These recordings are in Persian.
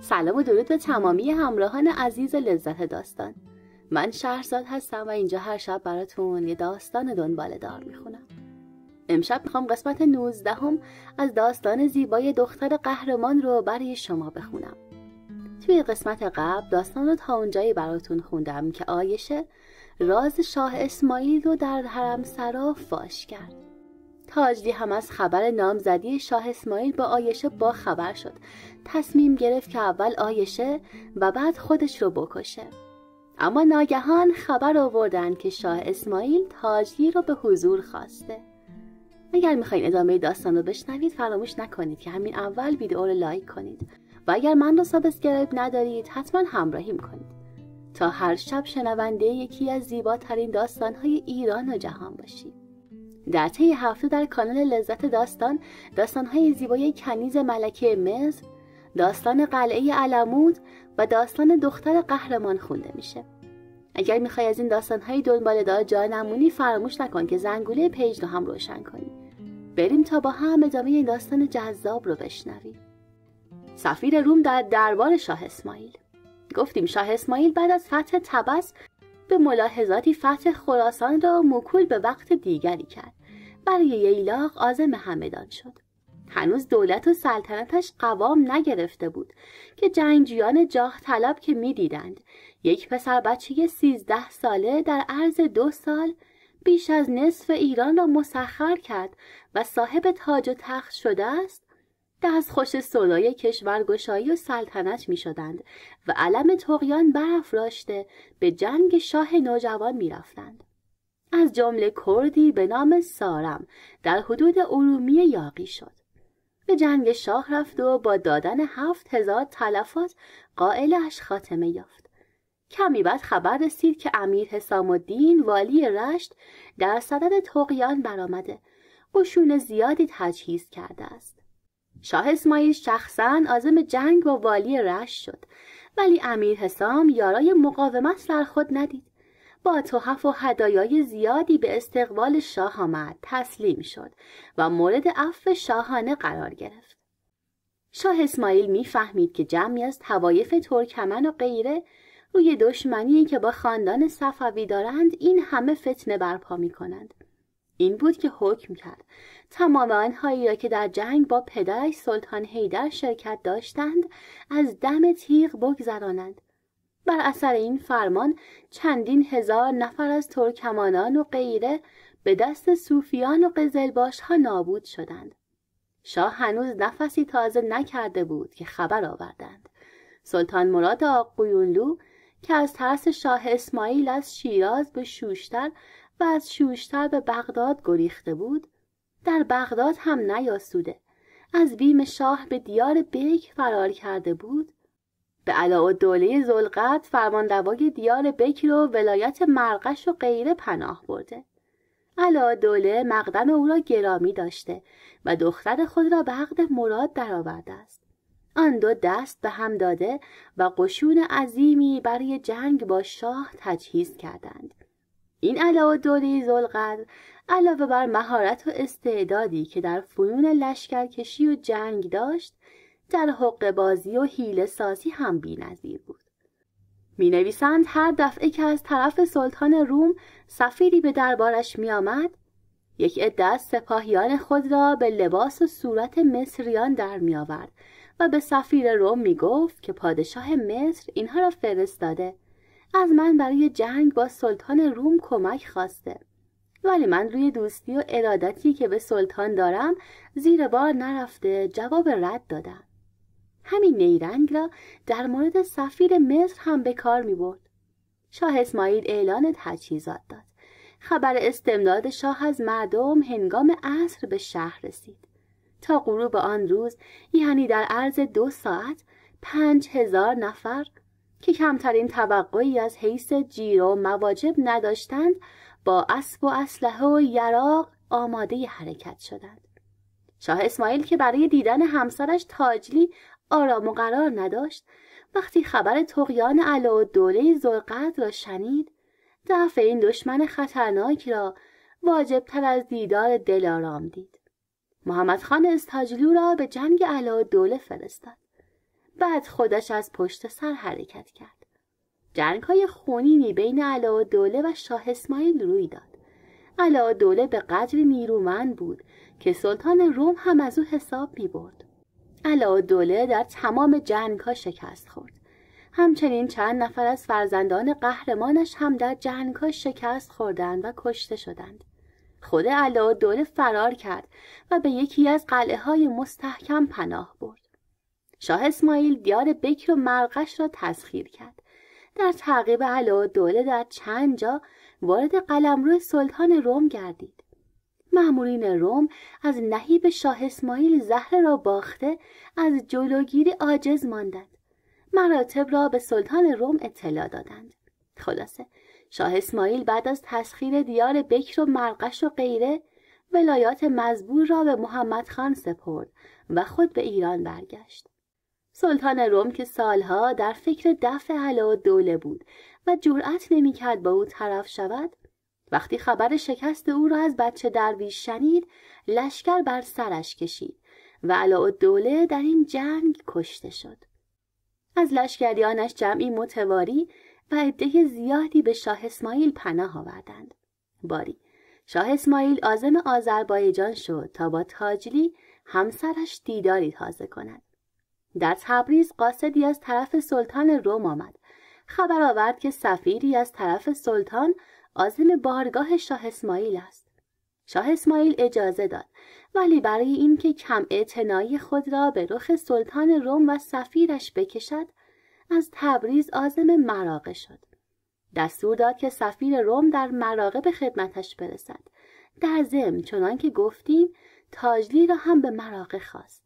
سلام و درود به تمامی همراهان عزیز لذت داستان من شهرزاد هستم و اینجا هر شب براتون یه داستان دنبال دار میخونم امشب میخوام قسمت 19 از داستان زیبای دختر قهرمان رو برای شما بخونم توی قسمت قبل داستان رو تا اونجایی براتون خوندم که آیشه راز شاه اسماعیل رو در حرم سرا فاش کرد تاجدی هم از خبر نامزدی شاه اسماعیل با آیشه با خبر شد تصمیم گرفت که اول آیشه و بعد خودش رو بکشه اما ناگهان خبر آوردن که شاه اسماعیل تاجدی رو به حضور خواسته اگر میخواین ادامه داستان رو بشنوید فراموش نکنید که همین اول ویدئو رو لایک کنید و اگر من رو سابسکرایب ندارید حتما همراهیم کنید تا هر شب شنونده یکی از زیباترین داستانهای ایران و جهان باشید در طی هفته در کانال لذت داستان داستانهای زیبای کنیز ملکه مصر داستان قلعه علمود و داستان دختر قهرمان خونده میشه اگر میخوای از این داستانهای دنبال دار جا نمونی فراموش نکن که زنگوله پیج رو هم روشن کنی بریم تا با هم ادامه این داستان جذاب رو بشنویم سفیر روم در دربار شاه اسماعیل گفتیم شاه اسماعیل بعد از فتح تبس به ملاحظاتی فتح خراسان را موکول به وقت دیگری کرد برای ییلاق عازم همدان شد هنوز دولت و سلطنتش قوام نگرفته بود که جنگجویان جاه طلب که میدیدند یک پسر بچه سیزده ساله در عرض دو سال بیش از نصف ایران را مسخر کرد و صاحب تاج و تخت شده است خوش سودای کشورگشایی و سلطنت می شدند و علم تقیان برافراشته به جنگ شاه نوجوان می رفتند. از جمله کردی به نام سارم در حدود ارومیه یاقی شد به جنگ شاه رفت و با دادن هفت هزار تلفات قائلش خاتمه یافت کمی بعد خبر رسید که امیر حسام الدین والی رشت در صدد تقیان برآمده قشون زیادی تجهیز کرده است شاه اسماعیل شخصا عازم جنگ با والی رشت شد ولی امیر حسام یارای مقاومت در خود ندید با توحف و هدایای زیادی به استقبال شاه آمد تسلیم شد و مورد عفو شاهانه قرار گرفت شاه اسماعیل میفهمید که جمعی از توایف ترکمن و غیره روی دشمنی که با خاندان صفوی دارند این همه فتنه برپا می کنند. این بود که حکم کرد تمام آنهایی را که در جنگ با پدرش سلطان هیدر شرکت داشتند از دم تیغ بگذرانند بر اثر این فرمان چندین هزار نفر از ترکمانان و غیره به دست صوفیان و قزلباش ها نابود شدند. شاه هنوز نفسی تازه نکرده بود که خبر آوردند. سلطان مراد آقویونلو که از ترس شاه اسماعیل از شیراز به شوشتر و از شوشتر به بغداد گریخته بود در بغداد هم نیاسوده از بیم شاه به دیار بیک فرار کرده بود به علاوه دوله زلقت دوای دیار بکر و ولایت مرقش و غیره پناه برده علا دوله مقدم او را گرامی داشته و دختر خود را به عقد مراد درآورده است آن دو دست به هم داده و قشون عظیمی برای جنگ با شاه تجهیز کردند این و دوله زلقدر علاوه بر مهارت و استعدادی که در فنون لشکرکشی و جنگ داشت در حق بازی و حیل سازی هم نظیر بود می نویسند هر دفعه که از طرف سلطان روم سفیری به دربارش می آمد یک عده از سپاهیان خود را به لباس و صورت مصریان در می آورد و به سفیر روم می گفت که پادشاه مصر اینها را فرستاده از من برای جنگ با سلطان روم کمک خواسته ولی من روی دوستی و ارادتی که به سلطان دارم زیر بار نرفته جواب رد دادم همین نیرنگ را در مورد سفیر مصر هم به کار می برد. شاه اسماعیل اعلان تجهیزات داد. خبر استمداد شاه از مردم هنگام عصر به شهر رسید. تا غروب آن روز یعنی در عرض دو ساعت پنج هزار نفر که کمترین توقعی از حیث جیر و مواجب نداشتند با اسب و اسلحه و یراق آماده حرکت شدند. شاه اسماعیل که برای دیدن همسرش تاجلی آرام و قرار نداشت وقتی خبر تقیان علا و دوله زلقد را شنید دفع این دشمن خطرناک را واجب تر از دیدار دلارام دید محمد خان استاجلو را به جنگ علا و دوله فرستاد بعد خودش از پشت سر حرکت کرد جنگ های خونینی بین علا و دوله و شاه اسماعیل روی داد علا دوله به قدر نیرومند بود که سلطان روم هم از او حساب می برد دوله در تمام جنگ ها شکست خورد همچنین چند نفر از فرزندان قهرمانش هم در جنگ ها شکست خوردند و کشته شدند خود دوله فرار کرد و به یکی از قلعه های مستحکم پناه برد شاه اسماعیل دیار بکر و مرقش را تسخیر کرد در تعقیب دوله در چند جا وارد قلمرو سلطان روم گردید مأمورین روم از نهیب شاه اسماعیل زهر را باخته از جلوگیری عاجز ماندند مراتب را به سلطان روم اطلاع دادند خلاصه شاه اسماعیل بعد از تسخیر دیار بکر و مرقش و غیره ولایات مزبور را به محمد خان سپرد و خود به ایران برگشت سلطان روم که سالها در فکر دفع علا دوله بود و جرأت نمیکرد با او طرف شود وقتی خبر شکست او را از بچه درویش شنید لشکر بر سرش کشید و دوله در این جنگ کشته شد از لشکریانش جمعی متواری و عده زیادی به شاه اسماعیل پناه آوردند باری شاه اسماعیل آزم آذربایجان شد تا با تاجلی همسرش دیداری تازه کند در تبریز قاصدی از طرف سلطان روم آمد خبر آورد که سفیری از طرف سلطان آزم بارگاه شاه اسماعیل است شاه اسماعیل اجازه داد ولی برای اینکه کم اعتنایی خود را به رخ سلطان روم و سفیرش بکشد از تبریز عازم مراقه شد دستور داد که سفیر روم در مراقه به خدمتش برسد در ضمن چنان که گفتیم تاجلی را هم به مراقه خواست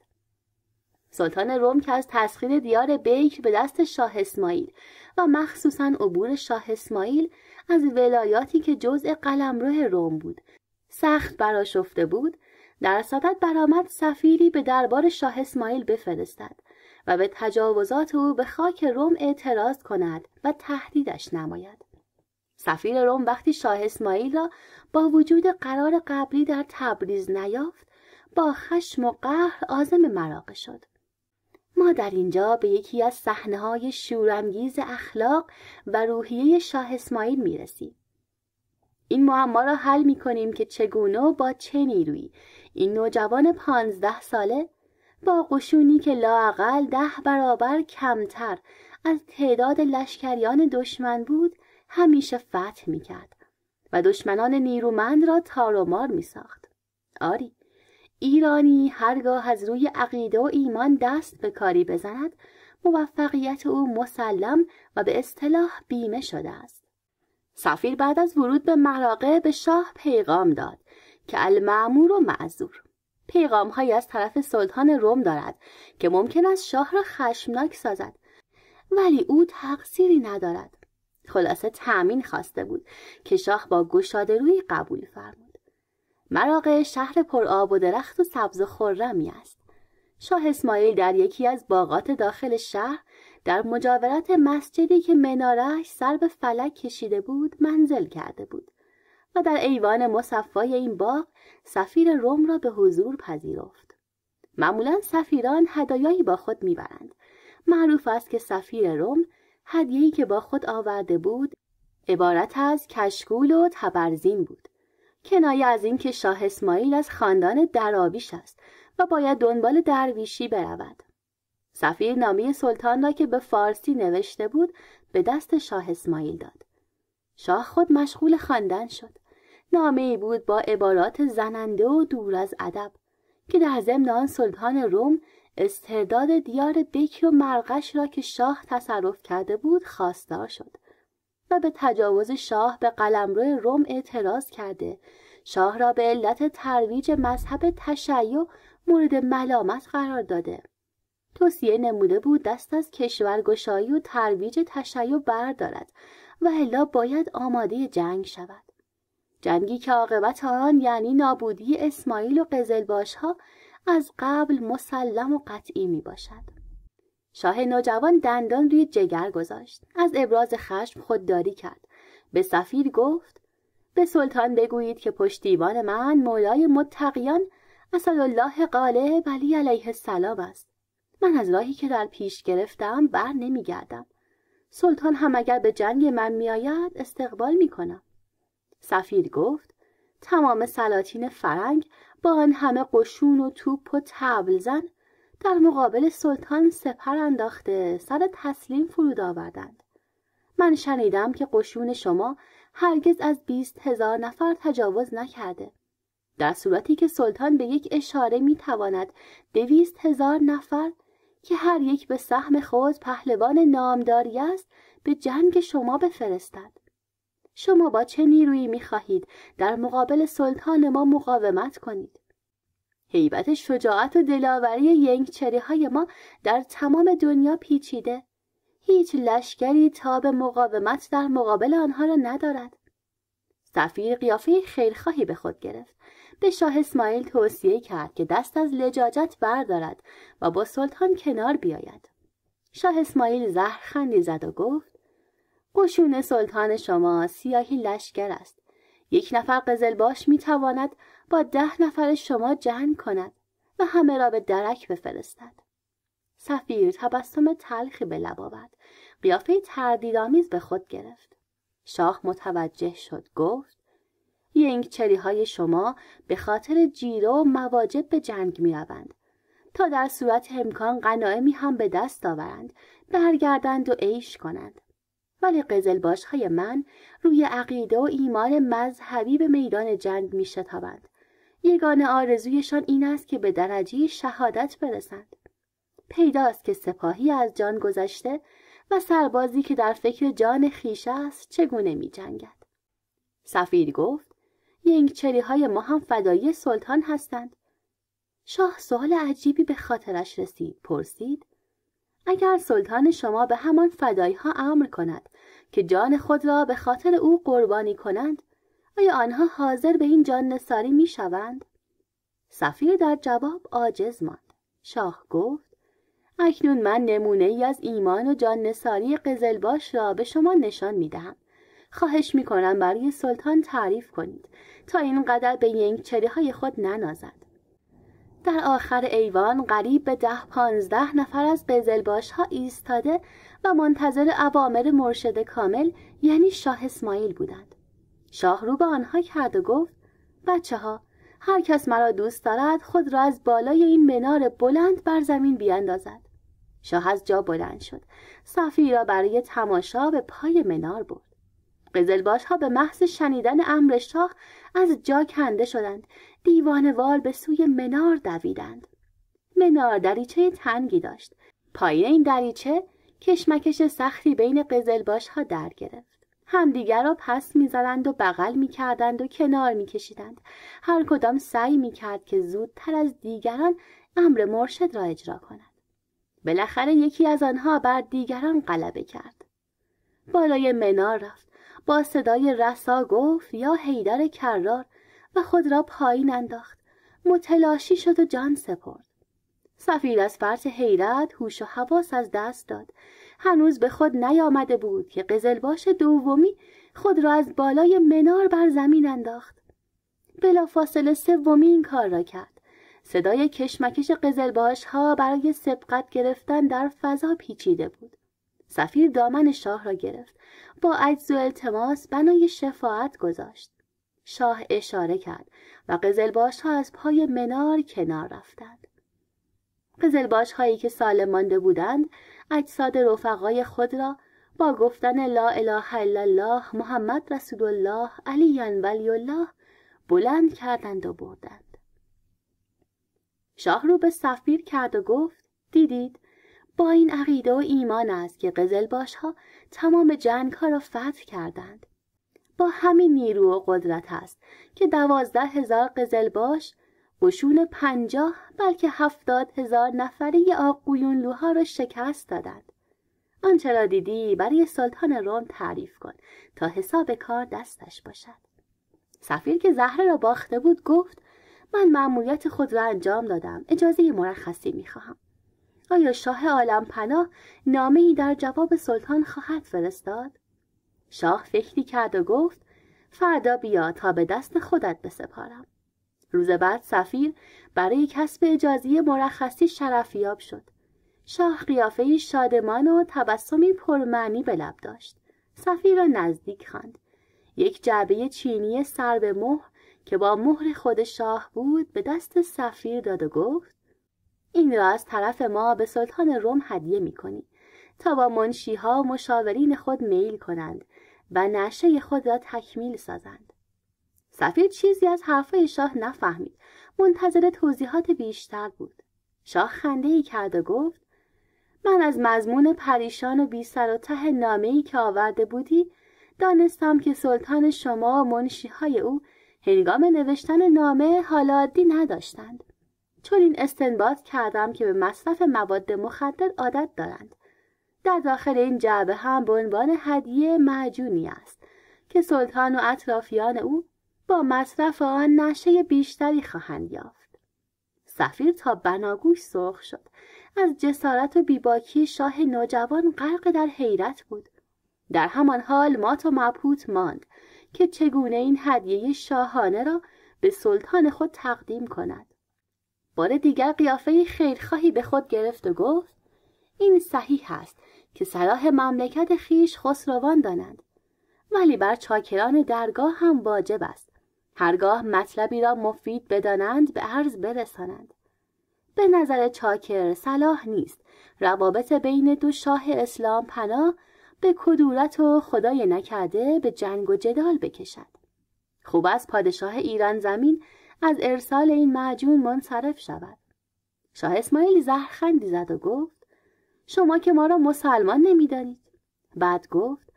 سلطان روم که از تسخیر دیار بیک به دست شاه اسماعیل و مخصوصا عبور شاه اسماعیل از ولایاتی که جزء قلمرو روم بود سخت براشفته بود در صدد برآمد سفیری به دربار شاه اسماعیل بفرستد و به تجاوزات او به خاک روم اعتراض کند و تهدیدش نماید سفیر روم وقتی شاه اسماعیل را با وجود قرار قبلی در تبریز نیافت با خشم و قهر آزم مراقه شد ما در اینجا به یکی از صحنه های شورانگیز اخلاق و روحیه شاه اسماعیل می رسیم. این معما را حل می کنیم که چگونه با چه نیرویی این نوجوان پانزده ساله با قشونی که لاقل ده برابر کمتر از تعداد لشکریان دشمن بود همیشه فتح می کرد و دشمنان نیرومند را تار و می ساخت. آری ایرانی هرگاه از روی عقیده و ایمان دست به کاری بزند موفقیت او مسلم و به اصطلاح بیمه شده است سفیر بعد از ورود به مراقه به شاه پیغام داد که المعمور و معذور پیغام هایی از طرف سلطان روم دارد که ممکن است شاه را خشمناک سازد ولی او تقصیری ندارد خلاصه تأمین خواسته بود که شاه با گشاده روی قبول فرمود مراقع شهر آب و درخت و سبز و خرمی است شاه اسماعیل در یکی از باغات داخل شهر در مجاورت مسجدی که منارش سر به فلک کشیده بود منزل کرده بود و در ایوان مصفای این باغ سفیر روم را به حضور پذیرفت معمولا سفیران هدایایی با خود میبرند معروف است که سفیر روم هدیه‌ای که با خود آورده بود عبارت از کشکول و تبرزین بود کنایه از اینکه شاه اسماعیل از خاندان درابیش است و باید دنبال درویشی برود سفیر نامی سلطان را که به فارسی نوشته بود به دست شاه اسماعیل داد شاه خود مشغول خواندن شد نامه ای بود با عبارات زننده و دور از ادب که در ضمن آن سلطان روم استرداد دیار بکر و مرقش را که شاه تصرف کرده بود خواستار شد و به تجاوز شاه به قلمرو روم اعتراض کرده شاه را به علت ترویج مذهب تشیع مورد ملامت قرار داده توصیه نموده بود دست از کشورگشایی و ترویج تشیع بردارد و الا باید آماده جنگ شود جنگی که عاقبت آن یعنی نابودی اسماعیل و قزلباش ها از قبل مسلم و قطعی می باشد. شاه نوجوان دندان روی جگر گذاشت از ابراز خشم خودداری کرد به سفیر گفت به سلطان بگویید که پشتیبان من مولای متقیان الله قاله ولی علیه السلام است من از راهی که در پیش گرفتم بر گردم. سلطان هم اگر به جنگ من میآید استقبال کنم. سفیر گفت تمام سلاطین فرنگ با آن همه قشون و توپ و زن. در مقابل سلطان سپر انداخته سر تسلیم فرود آوردند من شنیدم که قشون شما هرگز از بیست هزار نفر تجاوز نکرده در صورتی که سلطان به یک اشاره میتواند تواند دویست هزار نفر که هر یک به سهم خود پهلوان نامداری است به جنگ شما بفرستد شما با چه نیرویی می خواهید در مقابل سلطان ما مقاومت کنید هیبت شجاعت و دلاوری ینگچری های ما در تمام دنیا پیچیده هیچ لشکری تاب مقاومت در مقابل آنها را ندارد سفیر قیافه خیرخواهی به خود گرفت به شاه اسماعیل توصیه کرد که دست از لجاجت بردارد و با سلطان کنار بیاید شاه اسماعیل زهر خندی زد و گفت قشون سلطان شما سیاهی لشکر است یک نفر قزلباش میتواند با ده نفر شما جنگ کند و همه را به درک بفرستد سفیر تبسم تلخی به لب آورد قیافه تردیدآمیز به خود گرفت شاه متوجه شد گفت چری های شما به خاطر جیره و مواجب به جنگ می روند تا در صورت امکان غنایمی هم به دست آورند برگردند و عیش کنند ولی قزلباش های من روی عقیده و ایمان مذهبی به میدان جنگ می شتابند یگانه آرزویشان این است که به درجی شهادت برسند پیداست که سپاهی از جان گذشته و سربازی که در فکر جان خیشه است چگونه می جنگد. سفیر گفت ینگچری های ما هم فدایی سلطان هستند. شاه سوال عجیبی به خاطرش رسید پرسید اگر سلطان شما به همان فدایی ها امر کند که جان خود را به خاطر او قربانی کنند آیا آنها حاضر به این جان نساری می شوند؟ سفیر در جواب آجز ماند. شاه گفت اکنون من نمونه ای از ایمان و جان نساری قزلباش را به شما نشان می دهم. خواهش می کنم برای سلطان تعریف کنید تا این قدر به ینگچری های خود ننازد. در آخر ایوان قریب به ده پانزده نفر از قزلباش ها ایستاده و منتظر عوامر مرشد کامل یعنی شاه اسماعیل بودند. شاه رو به آنها کرد و گفت بچه ها هر کس مرا دوست دارد خود را از بالای این منار بلند بر زمین بیاندازد شاه از جا بلند شد صافی را برای تماشا به پای منار برد قزلباش ها به محض شنیدن امر شاه از جا کنده شدند دیوانوار به سوی منار دویدند منار دریچه تنگی داشت پایین این دریچه کشمکش سختی بین قزلباش ها در گرفت همدیگر را پس میزدند و بغل میکردند و کنار میکشیدند هر کدام سعی میکرد که زودتر از دیگران امر مرشد را اجرا کند بالاخره یکی از آنها بر دیگران غلبه کرد بالای منار رفت با صدای رسا گفت یا حیدر کرار و خود را پایین انداخت متلاشی شد و جان سپرد سفید از فرط حیرت هوش و حواس از دست داد هنوز به خود نیامده بود که قزلباش دومی خود را از بالای منار بر زمین انداخت بلافاصله سومی این کار را کرد صدای کشمکش قزلباش ها برای سبقت گرفتن در فضا پیچیده بود سفیر دامن شاه را گرفت با عجز و التماس بنای شفاعت گذاشت شاه اشاره کرد و قزلباش ها از پای منار کنار رفتند قزلباش هایی که سالم مانده بودند اجساد رفقای خود را با گفتن لا اله الا الله محمد رسول الله علی ولی الله بلند کردند و بردند شاه رو به سفیر کرد و گفت دیدید با این عقیده و ایمان است که قزلباش ها تمام جنگ ها را فتح کردند با همین نیرو و قدرت است که دوازده هزار قزلباش قشون پنجاه بلکه هفتاد هزار نفری آقویونلوها را شکست دادند آنچه را دیدی برای سلطان روم تعریف کن تا حساب کار دستش باشد سفیر که زهره را باخته بود گفت من مأموریت خود را انجام دادم اجازه مرخصی میخواهم آیا شاه عالم پناه نامه ای در جواب سلطان خواهد فرستاد؟ شاه فکری کرد و گفت فردا بیا تا به دست خودت بسپارم روز بعد سفیر برای کسب اجازه مرخصی شرفیاب شد. شاه قیافه شادمان و تبسمی پرمعنی به لب داشت. سفیر را نزدیک خواند. یک جعبه چینی سر به که با مهر خود شاه بود به دست سفیر داد و گفت این را از طرف ما به سلطان روم هدیه می تا با منشیها و مشاورین خود میل کنند و نشه خود را تکمیل سازند. سفیر چیزی از حرفهای شاه نفهمید منتظر توضیحات بیشتر بود شاه خنده ای کرد و گفت من از مضمون پریشان و بی سر و ته نامه ای که آورده بودی دانستم که سلطان شما و منشیهای او هنگام نوشتن نامه حال عادی نداشتند چون این استنباط کردم که به مصرف مواد مخدر عادت دارند در داخل این جعبه هم به عنوان هدیه معجونی است که سلطان و اطرافیان او با مصرف آن نشه بیشتری خواهند یافت سفیر تا بناگوش سرخ شد از جسارت و بیباکی شاه نوجوان غرق در حیرت بود در همان حال مات و مبهوت ماند که چگونه این هدیه شاهانه را به سلطان خود تقدیم کند بار دیگر قیافه خیرخواهی به خود گرفت و گفت این صحیح است که صلاح مملکت خیش خسروان دانند ولی بر چاکران درگاه هم واجب است هرگاه مطلبی را مفید بدانند به عرض برسانند به نظر چاکر صلاح نیست روابط بین دو شاه اسلام پناه به کدورت و خدای نکرده به جنگ و جدال بکشد خوب از پادشاه ایران زمین از ارسال این معجون منصرف شود شاه اسماعیل زهرخندی زد و گفت شما که ما را مسلمان نمیدانید بعد گفت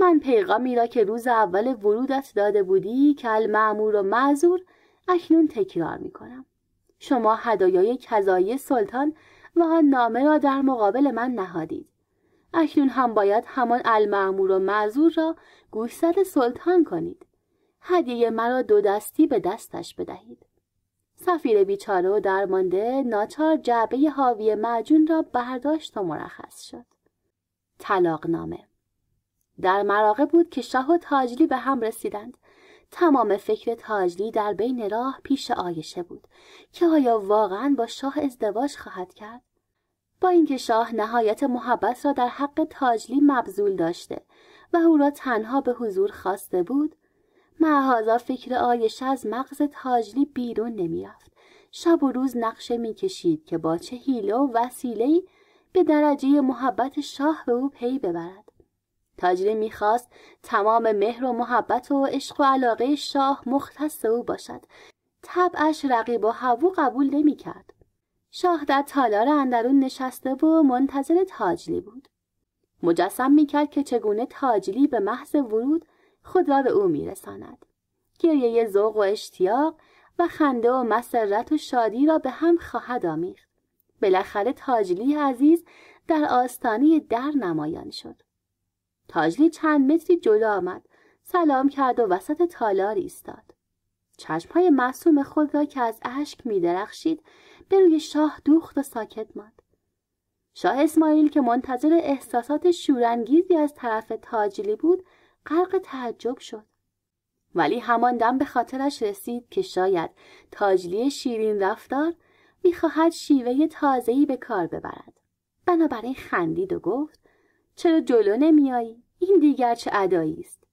من پیغامی را که روز اول ورودت داده بودی که المعمور و معذور اکنون تکرار می کنم. شما هدایای کذایی سلطان و آن نامه را در مقابل من نهادید. اکنون هم باید همان المعمور و معذور را گوشزد سلطان کنید. هدیه مرا دو دستی به دستش بدهید. سفیر بیچاره و درمانده ناچار جعبه حاوی معجون را برداشت و مرخص شد. طلاق نامه در مراقه بود که شاه و تاجلی به هم رسیدند تمام فکر تاجلی در بین راه پیش آیشه بود که آیا واقعا با شاه ازدواج خواهد کرد با اینکه شاه نهایت محبت را در حق تاجلی مبذول داشته و او را تنها به حضور خواسته بود معهازا فکر آیشه از مغز تاجلی بیرون نمیرفت شب و روز نقشه میکشید که با چه حیله و وسیلهای به درجه محبت شاه به او پی ببرد تاجلی میخواست تمام مهر و محبت و عشق و علاقه شاه مختص او باشد طبعش رقیب و هوو قبول نمیکرد شاه در تالار اندرون نشسته و منتظر تاجلی بود مجسم میکرد که چگونه تاجلی به محض ورود خود را به او میرساند گریه ذوق و اشتیاق و خنده و مسرت و شادی را به هم خواهد آمیخت بالاخره تاجلی عزیز در آستانه در نمایان شد تاجلی چند متری جلو آمد سلام کرد و وسط تالار ایستاد های معصوم خود را که از اشک می درخشید به روی شاه دوخت و ساکت ماند شاه اسماعیل که منتظر احساسات شورانگیزی از طرف تاجلی بود غرق تعجب شد ولی همان دم به خاطرش رسید که شاید تاجلی شیرین رفتار میخواهد شیوه تازه‌ای به کار ببرد بنابراین خندید و گفت چرا جلو نمیایی؟ این دیگر چه ادایی است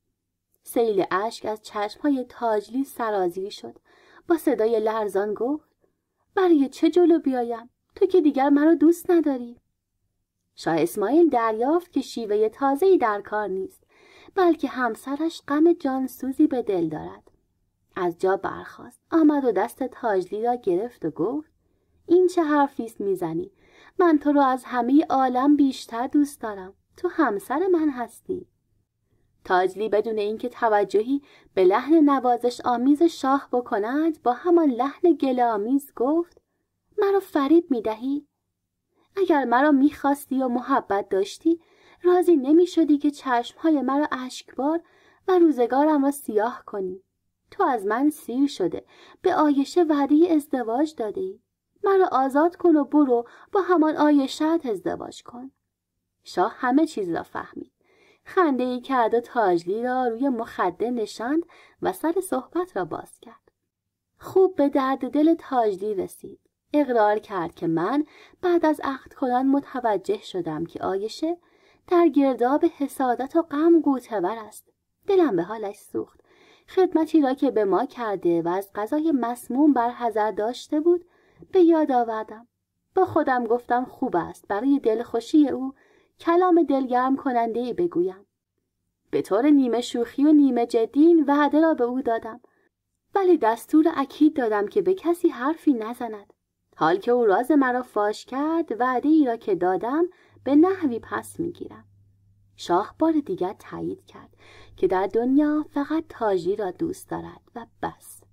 سیل اشک از چشمهای تاجلی سرازی شد با صدای لرزان گفت برای چه جلو بیایم تو که دیگر مرا دوست نداری شاه اسماعیل دریافت که شیوه تازه‌ای در کار نیست بلکه همسرش غم جانسوزی به دل دارد از جا برخاست آمد و دست تاجلی را گرفت و گفت این چه حرفی است میزنی من تو را از همه عالم بیشتر دوست دارم تو همسر من هستی تاجلی بدون اینکه توجهی به لحن نوازش آمیز شاه بکند با همان لحن آمیز گفت مرا فریب می دهی؟ اگر مرا میخواستی و محبت داشتی راضی نمی شدی که چشمهای مرا اشکبار و روزگارم را سیاه کنی تو از من سیر شده به آیشه وعده ازدواج داده ای مرا آزاد کن و برو با همان آیشت ازدواج کن شاه همه چیز را فهمید خنده ای کرد و تاجلی را روی مخده نشاند و سر صحبت را باز کرد خوب به درد دل تاجلی رسید اقرار کرد که من بعد از عقد کنان متوجه شدم که آیشه در گرداب حسادت و غم گوتور است دلم به حالش سوخت خدمتی را که به ما کرده و از غذای مسموم بر حضر داشته بود به یاد آوردم با خودم گفتم خوب است برای دلخوشی او کلام دلگرم کننده بگویم به طور نیمه شوخی و نیمه جدی وعده را به او دادم ولی دستور اکید دادم که به کسی حرفی نزند حال که او راز مرا فاش کرد وعده ای را که دادم به نحوی پس میگیرم شاه بار دیگر تایید کرد که در دنیا فقط تاجلی را دوست دارد و بس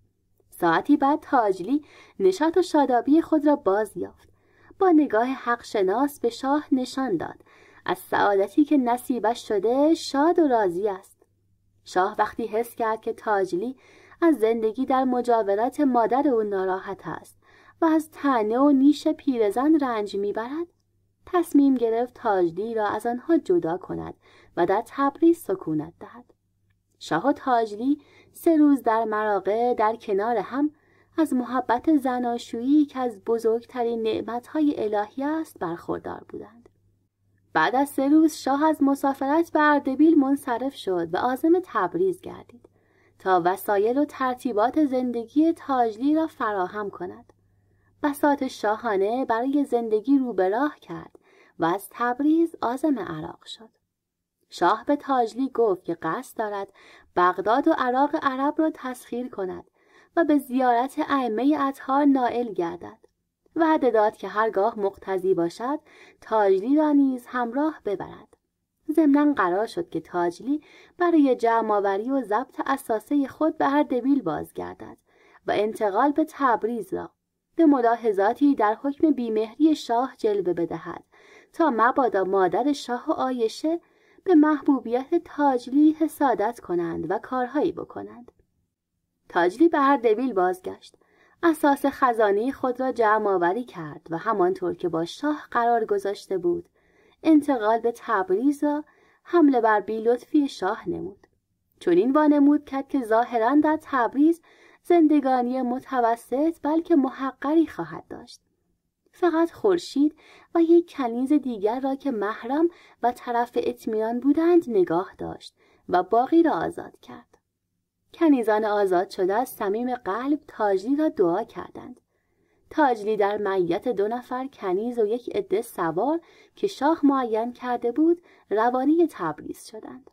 ساعتی بعد تاجلی نشاط و شادابی خود را باز یافت با نگاه حق شناس به شاه نشان داد از سعادتی که نصیبش شده شاد و راضی است شاه وقتی حس کرد که تاجلی از زندگی در مجاورت مادر او ناراحت است و از تنه و نیش پیرزن رنج میبرد تصمیم گرفت تاجلی را از آنها جدا کند و در تبریز سکونت دهد شاه و تاجلی سه روز در مراقه در کنار هم از محبت زناشویی که از بزرگترین نعمتهای الهی است برخوردار بودند بعد از سه روز شاه از مسافرت به اردبیل منصرف شد و آزم تبریز گردید تا وسایل و ترتیبات زندگی تاجلی را فراهم کند بساط شاهانه برای زندگی رو کرد و از تبریز آزم عراق شد شاه به تاجلی گفت که قصد دارد بغداد و عراق عرب را تسخیر کند و به زیارت ائمه اطهار نائل گردد وعده داد که هرگاه مقتضی باشد تاجلی را نیز همراه ببرد ضمنا قرار شد که تاجلی برای جمعآوری و ضبط اساسه خود به هر دویل بازگردد و انتقال به تبریز را به ملاحظاتی در حکم بیمهری شاه جلوه بدهد تا مبادا مادر شاه و آیشه به محبوبیت تاجلی حسادت کنند و کارهایی بکنند تاجلی به هر دویل بازگشت اساس خزانه خود را جمع آوری کرد و همانطور که با شاه قرار گذاشته بود انتقال به تبریز را حمله بر بیلطفی شاه نمود چون این وانمود کرد که ظاهرا در تبریز زندگانی متوسط بلکه محقری خواهد داشت فقط خورشید و یک کنیز دیگر را که محرم و طرف اطمینان بودند نگاه داشت و باقی را آزاد کرد کنیزان آزاد شده از صمیم قلب تاجلی را دعا کردند تاجلی در معیت دو نفر کنیز و یک عده سوار که شاه معین کرده بود روانی تبریز شدند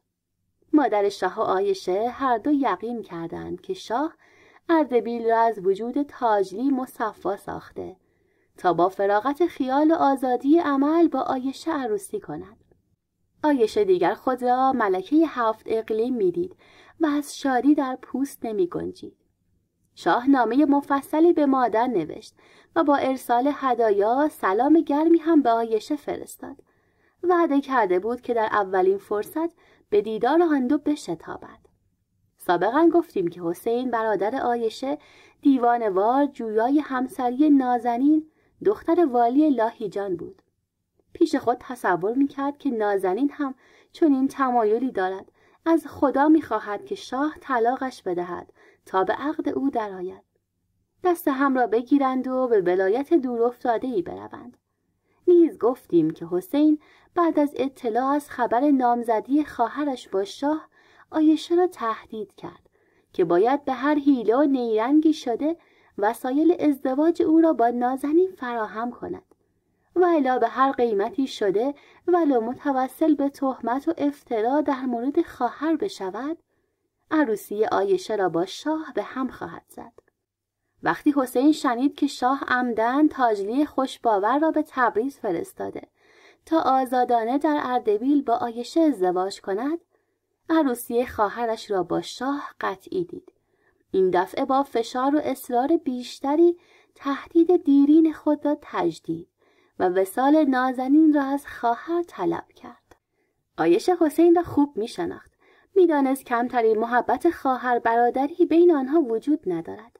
مادر شاه و آیشه هر دو یقین کردند که شاه اردبیل را از وجود تاجلی مصفا ساخته تا با فراغت خیال و آزادی عمل با آیشه عروسی کند آیشه دیگر خود را ملکه هفت اقلیم میدید و از شادی در پوست نمی گنجید. شاه نامه مفصلی به مادر نوشت و با ارسال هدایا سلام گرمی هم به آیشه فرستاد. وعده کرده بود که در اولین فرصت به دیدار آن دو بشتابد. سابقا گفتیم که حسین برادر آیشه دیوانوار جویای همسری نازنین دختر والی لاهیجان بود پیش خود تصور میکرد که نازنین هم چون این تمایلی دارد از خدا میخواهد که شاه طلاقش بدهد تا به عقد او درآید دست هم را بگیرند و به ولایت افتاده ای بروند نیز گفتیم که حسین بعد از اطلاع از خبر نامزدی خواهرش با شاه آیشه را تهدید کرد که باید به هر حیله و نیرنگی شده وسایل ازدواج او را با نازنین فراهم کند و الا به هر قیمتی شده ولو متوسل به تهمت و افترا در مورد خواهر بشود عروسی آیشه را با شاه به هم خواهد زد وقتی حسین شنید که شاه عمدن تاجلی خوشباور را به تبریز فرستاده تا آزادانه در اردبیل با آیشه ازدواج کند عروسی خواهرش را با شاه قطعی دید این دفعه با فشار و اصرار بیشتری تهدید دیرین خود را تجدید و وسال نازنین را از خواهر طلب کرد آیش حسین را خوب می شناخت میدانست کمترین محبت خواهر برادری بین آنها وجود ندارد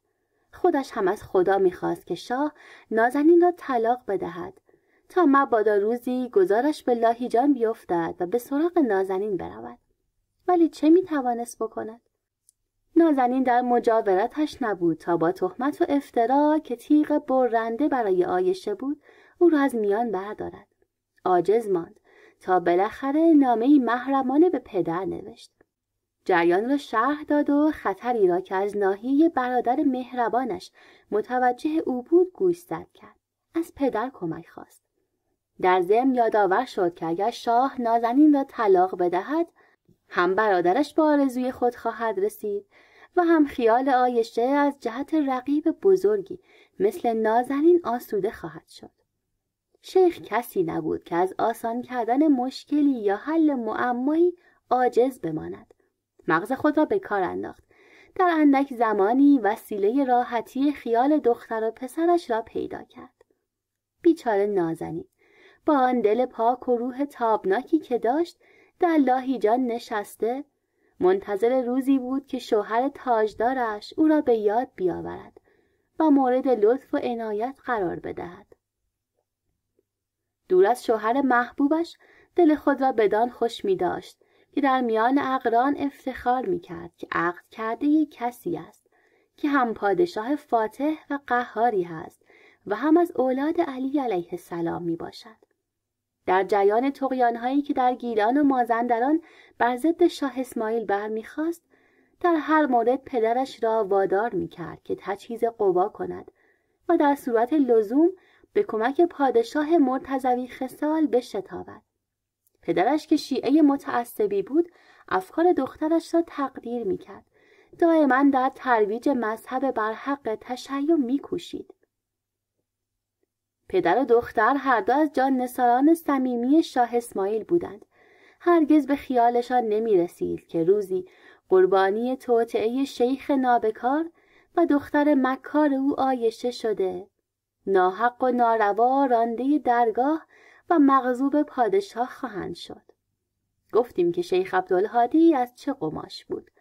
خودش هم از خدا میخواست که شاه نازنین را طلاق بدهد تا مبادا روزی گزارش به لاهیجان بیفتد و به سراغ نازنین برود ولی چه توانست بکند نازنین در مجاورتش نبود تا با تهمت و افترا که تیغ برنده برای آیشه بود او را از میان بردارد عاجز ماند تا بالاخره نامهای محرمانه به پدر نوشت جریان را شرح داد و خطری را که از ناحیه برادر مهربانش متوجه او بود گوشزد کرد از پدر کمک خواست در ضمن یادآور شد که اگر شاه نازنین را طلاق بدهد هم برادرش به آرزوی خود خواهد رسید و هم خیال آیشه از جهت رقیب بزرگی مثل نازنین آسوده خواهد شد شیخ کسی نبود که از آسان کردن مشکلی یا حل معمایی عاجز بماند مغز خود را به کار انداخت در اندک زمانی وسیله راحتی خیال دختر و پسرش را پیدا کرد بیچاره نازنین با آن دل پاک و روح تابناکی که داشت در لاهیجان نشسته منتظر روزی بود که شوهر تاجدارش او را به یاد بیاورد و مورد لطف و عنایت قرار بدهد دور از شوهر محبوبش دل خود را بدان خوش می داشت که در میان اقران افتخار می کرد که عقد کرده یک کسی است که هم پادشاه فاتح و قهاری هست و هم از اولاد علی علیه السلام می باشد. در جریان تقیانهایی که در گیلان و مازندران بر ضد شاه اسماعیل برمیخواست در هر مورد پدرش را وادار میکرد که تجهیز قوا کند و در صورت لزوم به کمک پادشاه مرتزوی خسال بشتابد پدرش که شیعه متعصبی بود افکار دخترش را تقدیر میکرد دائما در ترویج مذهب برحق تشیع میکوشید پدر و دختر هر دو از جان نساران صمیمی شاه اسماعیل بودند هرگز به خیالشان نمی رسید که روزی قربانی توطعه شیخ نابکار و دختر مکار او آیشه شده ناحق و ناروا رانده درگاه و مغضوب پادشاه خواهند شد گفتیم که شیخ عبدالهادی از چه قماش بود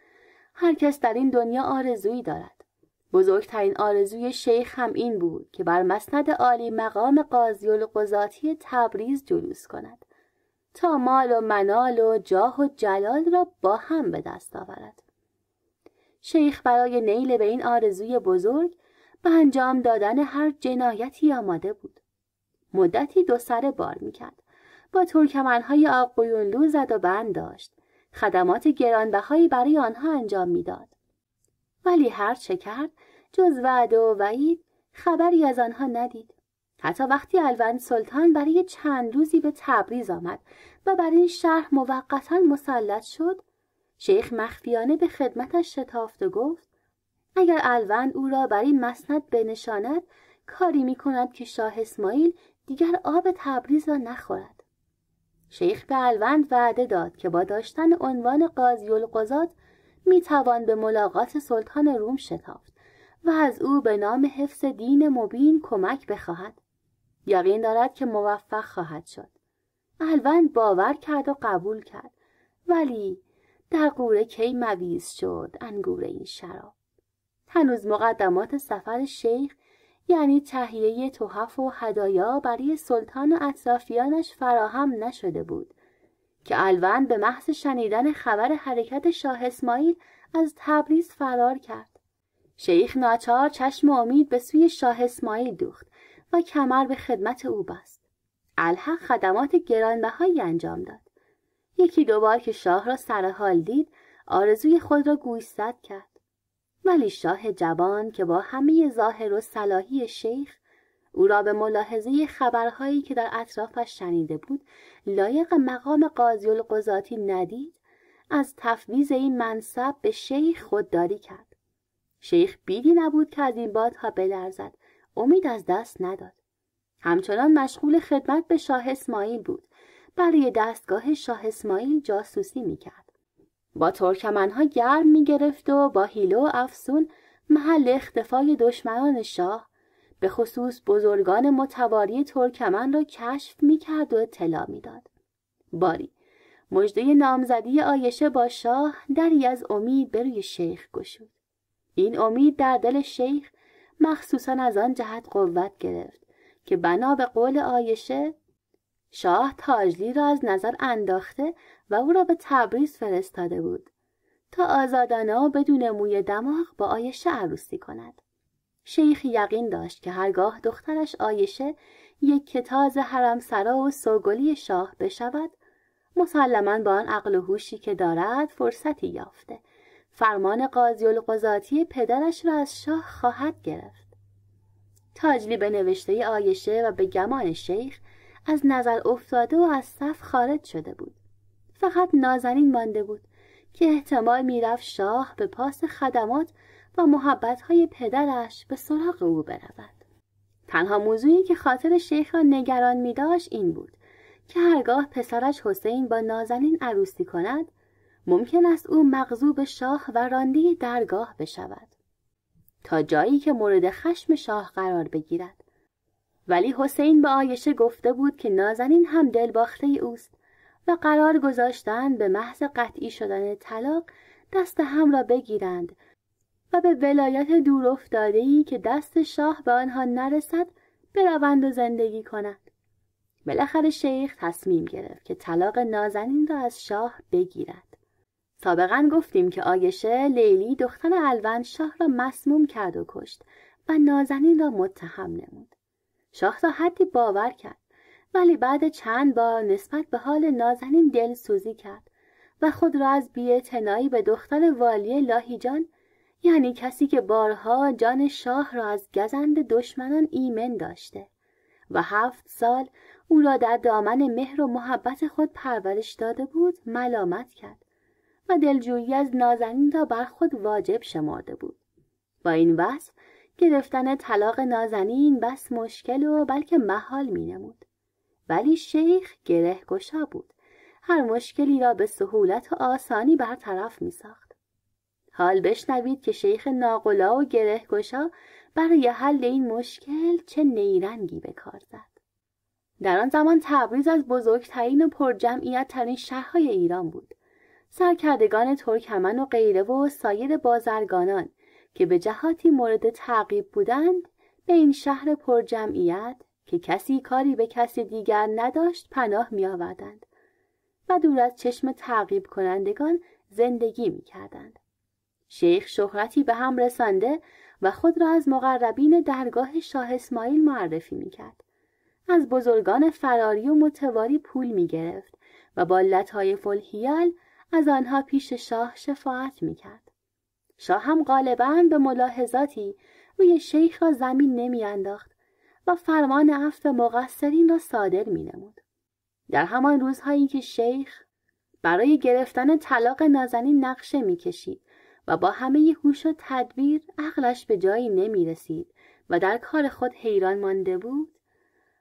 هر کس در این دنیا آرزویی دارد بزرگترین آرزوی شیخ هم این بود که بر مسند عالی مقام قاضی القضاتی تبریز جلوس کند تا مال و منال و جاه و جلال را با هم به دست آورد شیخ برای نیل به این آرزوی بزرگ به انجام دادن هر جنایتی آماده بود مدتی دو سر بار میکرد با ترکمنهای های زد و بند داشت خدمات گرانبهایی برای آنها انجام میداد ولی هر چه کرد جز وعده و وعید خبری از آنها ندید حتی وقتی الوند سلطان برای چند روزی به تبریز آمد و برای این شهر موقتا مسلط شد شیخ مخفیانه به خدمتش شتافت و گفت اگر الوند او را بر این مسند بنشاند کاری می کند که شاه اسماعیل دیگر آب تبریز را نخورد شیخ به الوند وعده داد که با داشتن عنوان قاضی القضات می توان به ملاقات سلطان روم شتافت و از او به نام حفظ دین مبین کمک بخواهد یقین دارد که موفق خواهد شد الوند باور کرد و قبول کرد ولی در قوره کی مویز شد انگور این شراب هنوز مقدمات سفر شیخ یعنی تهیه توحف و هدایا برای سلطان و اطرافیانش فراهم نشده بود که الوند به محض شنیدن خبر حرکت شاه اسماعیل از تبریز فرار کرد شیخ ناچار چشم و امید به سوی شاه اسماعیل دوخت و کمر به خدمت او بست الحق خدمات گرانبهایی انجام داد یکی دوبار که شاه را سر حال دید آرزوی خود را گوشزد کرد ولی شاه جوان که با همه ظاهر و صلاحی شیخ او را به ملاحظه خبرهایی که در اطرافش شنیده بود لایق مقام قاضی القضاتی ندید از تفویض این منصب به شیخ خودداری کرد شیخ بیدی نبود که از این بادها بلرزد امید از دست نداد همچنان مشغول خدمت به شاه اسماعیل بود برای دستگاه شاه اسماعیل جاسوسی میکرد با ترکمنها گرم می گرفت و با هیلو و افسون محل اختفای دشمنان شاه به خصوص بزرگان متواری ترکمن را کشف می کرد و اطلاع می داد. باری مجده نامزدی آیشه با شاه دری از امید به روی شیخ گشود. این امید در دل شیخ مخصوصا از آن جهت قوت گرفت که بنا به قول آیشه شاه تاجلی را از نظر انداخته و او را به تبریز فرستاده بود تا آزادانه و بدون موی دماغ با آیشه عروسی کند شیخ یقین داشت که هرگاه دخترش آیشه یک کتاز سرا و سوگلی شاه بشود مسلما با آن عقل و هوشی که دارد فرصتی یافته فرمان قاضی القضاتی پدرش را از شاه خواهد گرفت تاجلی به نوشته آیشه و به گمان شیخ از نظر افتاده و از صف خارج شده بود فقط نازنین مانده بود که احتمال میرفت شاه به پاس خدمات و محبتهای پدرش به سراغ او برود تنها موضوعی که خاطر شیخ را نگران می داشت این بود که هرگاه پسرش حسین با نازنین عروسی کند ممکن است او مغضوب شاه و راندی درگاه بشود تا جایی که مورد خشم شاه قرار بگیرد ولی حسین به آیشه گفته بود که نازنین هم دل باخته اوست قرار گذاشتن به محض قطعی شدن طلاق دست هم را بگیرند و به ولایت دور افتاده که دست شاه به آنها نرسد بروند و زندگی کند بالاخره شیخ تصمیم گرفت که طلاق نازنین را از شاه بگیرد سابقا گفتیم که آیشه لیلی دختر الوند شاه را مسموم کرد و کشت و نازنین را متهم نمود شاه تا حدی باور کرد ولی بعد چند بار نسبت به حال نازنین دل سوزی کرد و خود را از بیاعتنایی به دختر والی لاهیجان یعنی کسی که بارها جان شاه را از گزند دشمنان ایمن داشته و هفت سال او را در دامن مهر و محبت خود پرورش داده بود ملامت کرد و دلجویی از نازنین را بر خود واجب شمرده بود با این وصف گرفتن طلاق نازنین بس مشکل و بلکه محال مینمود ولی شیخ گره گشا بود هر مشکلی را به سهولت و آسانی برطرف می ساخت. حال بشنوید که شیخ ناقلا و گره گشا برای حل این مشکل چه نیرنگی به کار زد. در آن زمان تبریز از بزرگترین و پرجمعیت ترین شهرهای ایران بود. سرکردگان ترکمن و غیره و سایر بازرگانان که به جهاتی مورد تعقیب بودند به این شهر پرجمعیت که کسی کاری به کسی دیگر نداشت پناه می آوردند و دور از چشم تعقیب کنندگان زندگی می کردند. شیخ شهرتی به هم رسانده و خود را از مقربین درگاه شاه اسماعیل معرفی می کرد. از بزرگان فراری و متواری پول می گرفت و با لطای فلحیل از آنها پیش شاه شفاعت می کرد. شاه هم غالبا به ملاحظاتی روی شیخ را زمین نمی فرمان عفو مقصرین را صادر می نمود. در همان روزهایی که شیخ برای گرفتن طلاق نازنین نقشه می و با همه هوش و تدبیر عقلش به جایی نمی رسید و در کار خود حیران مانده بود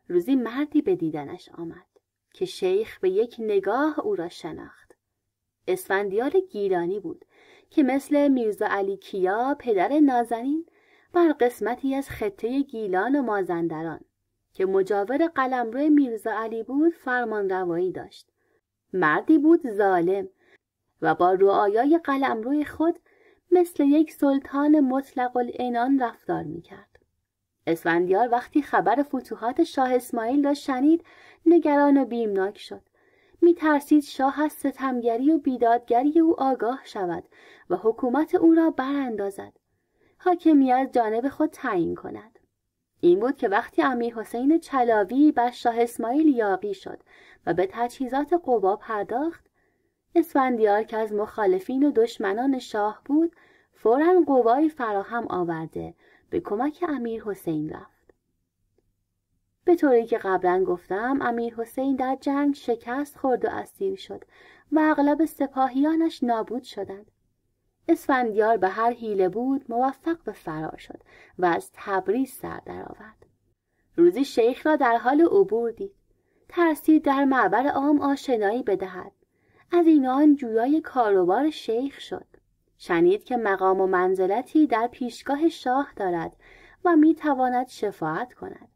روزی مردی به دیدنش آمد که شیخ به یک نگاه او را شناخت اسفندیار گیلانی بود که مثل میرزا علی کیا پدر نازنین بر قسمتی از خطه گیلان و مازندران که مجاور قلمرو میرزا علی بود فرمان روایی داشت مردی بود ظالم و با رعایای روی خود مثل یک سلطان مطلق الانان رفتار میکرد اسفندیار وقتی خبر فتوحات شاه اسماعیل را شنید نگران و بیمناک شد می ترسید شاه از ستمگری و بیدادگری او آگاه شود و حکومت او را براندازد حاکمی از جانب خود تعیین کند این بود که وقتی امیر حسین چلاوی بر شاه اسماعیل یاقی شد و به تجهیزات قوا پرداخت اسفندیار که از مخالفین و دشمنان شاه بود فورا قوایی فراهم آورده به کمک امیر حسین رفت به طوری که قبلا گفتم امیر حسین در جنگ شکست خورد و اسیر شد و اغلب سپاهیانش نابود شدند اسفندیار به هر حیله بود موفق به فرار شد و از تبریز سر درآورد روزی شیخ را در حال عبور دید ترسید در معبر عام آشنایی بدهد از اینان جویای کاروبار شیخ شد شنید که مقام و منزلتی در پیشگاه شاه دارد و می تواند شفاعت کند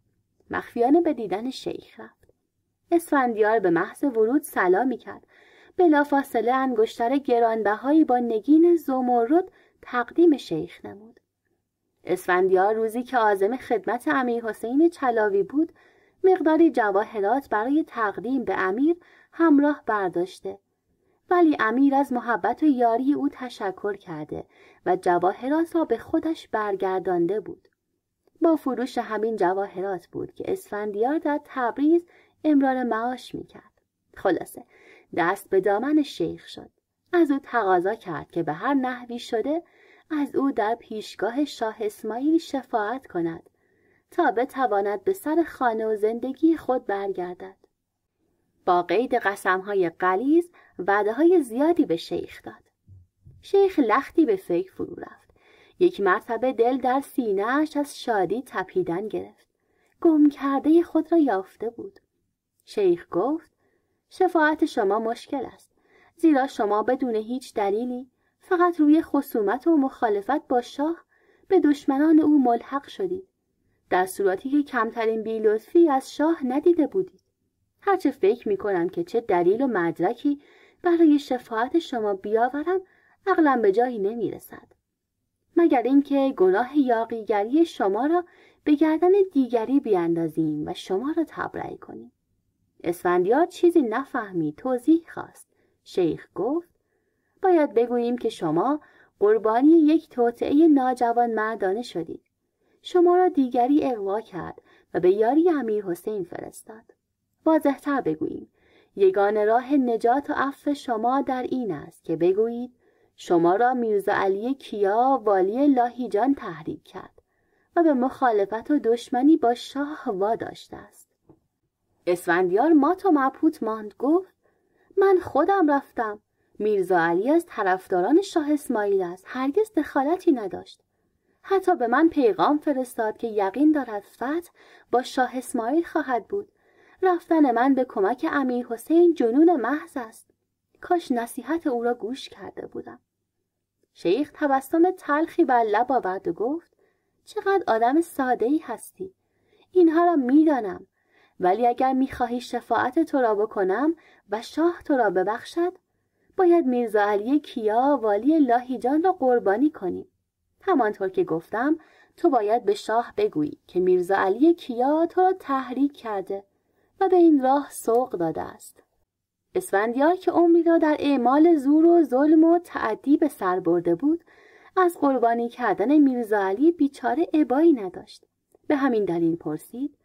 مخفیانه به دیدن شیخ رفت اسفندیار به محض ورود سلامی کرد بلافاصله انگشتر گرانبهایی با نگین زمرد تقدیم شیخ نمود اسفندیار روزی که عازم خدمت امیر حسین چلاوی بود مقداری جواهرات برای تقدیم به امیر همراه برداشته ولی امیر از محبت و یاری او تشکر کرده و جواهرات را به خودش برگردانده بود با فروش همین جواهرات بود که اسفندیار در تبریز امرار معاش میکرد خلاصه دست به دامن شیخ شد از او تقاضا کرد که به هر نحوی شده از او در پیشگاه شاه اسماعیل شفاعت کند تا بتواند به سر خانه و زندگی خود برگردد با قید قسمهای قلیز وعده های زیادی به شیخ داد شیخ لختی به فکر فرو رفت یک مرتبه دل در سینهاش از شادی تپیدن گرفت گم کرده خود را یافته بود شیخ گفت شفاعت شما مشکل است زیرا شما بدون هیچ دلیلی فقط روی خصومت و مخالفت با شاه به دشمنان او ملحق شدید در صورتی که کمترین بیلطفی از شاه ندیده بودید هرچه فکر می کنم که چه دلیل و مدرکی برای شفاعت شما بیاورم عقلم به جایی نمی رسد. مگر اینکه گناه یاقیگری شما را به گردن دیگری بیاندازیم و شما را تبرئه کنیم اسفندیار چیزی نفهمی توضیح خواست شیخ گفت باید بگوییم که شما قربانی یک توطعه ناجوان مردانه شدید شما را دیگری اغوا کرد و به یاری امیر حسین فرستاد واضحتر بگوییم یگان راه نجات و عفو شما در این است که بگویید شما را میرزا علی کیا والی لاهیجان تحریک کرد و به مخالفت و دشمنی با شاه واداشته است اسفندیار مات و مبهوت ماند گفت من خودم رفتم میرزا علی از طرفداران شاه اسماعیل است هرگز دخالتی نداشت حتی به من پیغام فرستاد که یقین دارد فتح با شاه اسماعیل خواهد بود رفتن من به کمک امیر حسین جنون محض است کاش نصیحت او را گوش کرده بودم شیخ تبسم تلخی بر لب آورد و گفت چقدر آدم ساده ای هستی اینها را میدانم ولی اگر میخواهی شفاعت تو را بکنم و شاه تو را ببخشد باید میرزا علی کیا والی لاهیجان را قربانی کنی همانطور که گفتم تو باید به شاه بگویی که میرزا علی کیا تو را تحریک کرده و به این راه سوق داده است اسفندیار که عمری را در اعمال زور و ظلم و تعدی به سر برده بود از قربانی کردن میرزا علی بیچاره عبایی نداشت به همین دلیل پرسید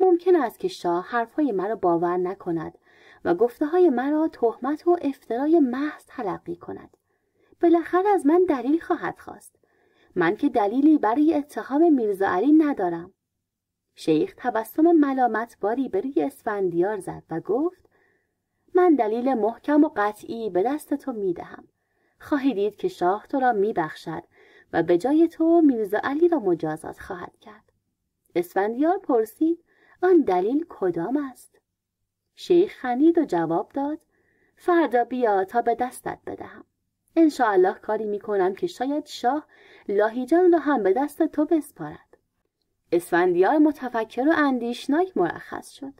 ممکن است که شاه حرفهای مرا باور نکند و گفته های مرا تهمت و افترای محض تلقی کند بالاخره از من دلیل خواهد خواست من که دلیلی برای اتهام میرزا علی ندارم شیخ تبسم ملامت باری به روی اسفندیار زد و گفت من دلیل محکم و قطعی به دست تو میدهم خواهی دید که شاه تو را میبخشد و به جای تو میرزا علی را مجازات خواهد کرد اسفندیار پرسید آن دلیل کدام است شیخ خنید و جواب داد فردا بیا تا به دستت بدهم انشاءالله کاری میکنم که شاید شاه لاهیجان را هم به دست تو بسپارد اسفندیار متفکر و اندیشناک مرخص شد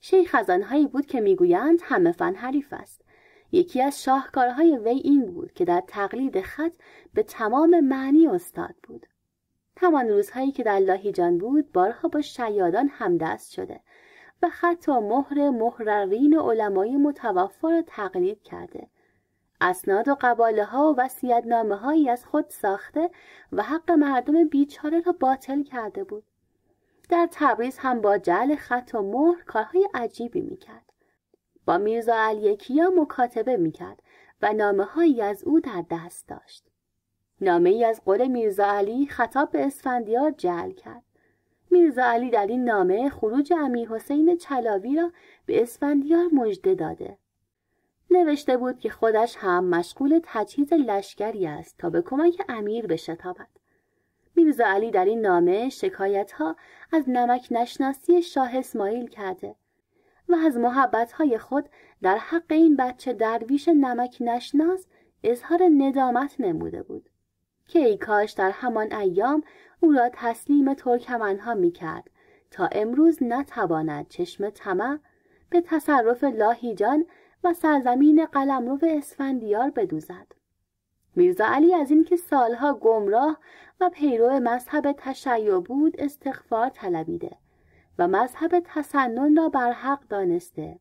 شیخ از آنهایی بود که میگویند همه فن حریف است یکی از شاهکارهای وی این بود که در تقلید خط به تمام معنی استاد بود همان روزهایی که در جان بود بارها با شیادان همدست شده و خط و مهر مهررین علمای متوفا را تقلید کرده اسناد و قباله ها و وسیعت نامه هایی از خود ساخته و حق مردم بیچاره را باطل کرده بود در تبریز هم با جعل خط و مهر کارهای عجیبی میکرد با میرزا علیکی مکاتبه میکرد و نامه هایی از او در دست داشت نامه ای از قول میرزا علی خطاب به اسفندیار جعل کرد میرزا علی در این نامه خروج امیر حسین چلاوی را به اسفندیار مژده داده نوشته بود که خودش هم مشغول تجهیز لشکری است تا به کمک امیر بشتابد میرزا علی در این نامه شکایت ها از نمک نشناسی شاه اسماعیل کرده و از محبت های خود در حق این بچه درویش نمک نشناس اظهار ندامت نموده بود که ای کاش در همان ایام او را تسلیم ترکمنها می کرد تا امروز نتواند چشم طمع به تصرف لاهیجان و سرزمین قلمرو اسفندیار بدوزد میرزا علی از اینکه سالها گمراه و پیرو مذهب تشیع بود استغفار طلبیده و مذهب تسنن را بر حق دانسته